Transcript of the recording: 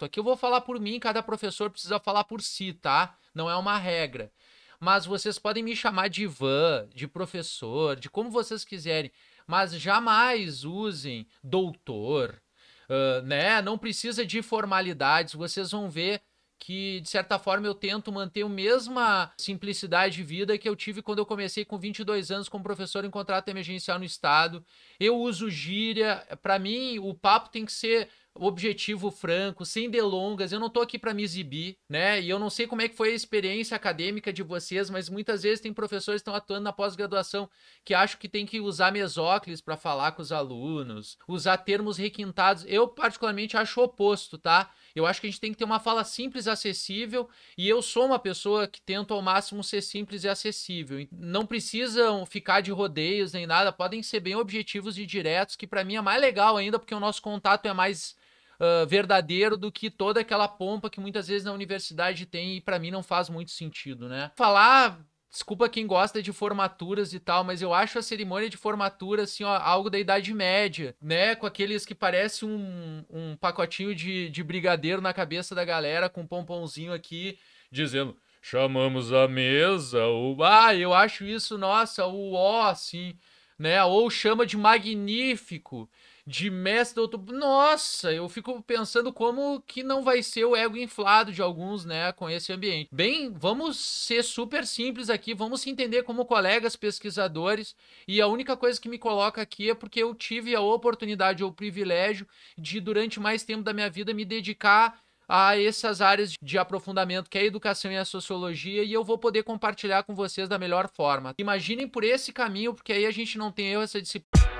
chato. Aqui eu vou falar por mim, cada professor precisa falar por si, tá? Não é uma regra. Mas vocês podem me chamar de Ivan, de professor, de como vocês quiserem. Mas jamais usem doutor, uh, né? Não precisa de formalidades. Vocês vão ver que, de certa forma, eu tento manter a mesma simplicidade de vida que eu tive quando eu comecei com 22 anos como professor em contrato emergencial no Estado. Eu uso gíria. Para mim, o papo tem que ser objetivo franco, sem delongas. Eu não tô aqui para me exibir, né? E eu não sei como é que foi a experiência acadêmica de vocês, mas muitas vezes tem professores que estão atuando na pós-graduação que acham que tem que usar mesóclise para falar com os alunos, usar termos requintados. Eu particularmente acho o oposto, tá? Eu acho que a gente tem que ter uma fala simples, acessível, e eu sou uma pessoa que tento ao máximo ser simples e acessível. Não precisam ficar de rodeios nem nada, podem ser bem objetivos e diretos, que para mim é mais legal ainda, porque o nosso contato é mais ah, verdadeiro do que toda aquela pompa que muitas vezes na universidade tem e para mim não faz muito sentido, né? Falar desculpa quem gosta de formaturas e tal, mas eu acho a cerimônia de formatura, assim, ó, algo da Idade Média, né? Com aqueles que parece um, um pacotinho de, de brigadeiro na cabeça da galera, com um pompomzinho aqui, dizendo. Chamamos a mesa, o. Ah, eu acho isso, nossa, o ó, assim né? Ou chama de magnífico, de mestre do outro. Nossa, eu fico pensando como que não vai ser o ego inflado de alguns, né, com esse ambiente. Bem, vamos ser super simples aqui, vamos se entender como colegas pesquisadores. E a única coisa que me coloca aqui é porque eu tive a oportunidade ou o privilégio de, durante mais tempo da minha vida, me dedicar a essas áreas de aprofundamento que é a educação e a sociologia e eu vou poder compartilhar com vocês da melhor forma. Imaginem por esse caminho, porque aí a gente não tem erro essa disciplina.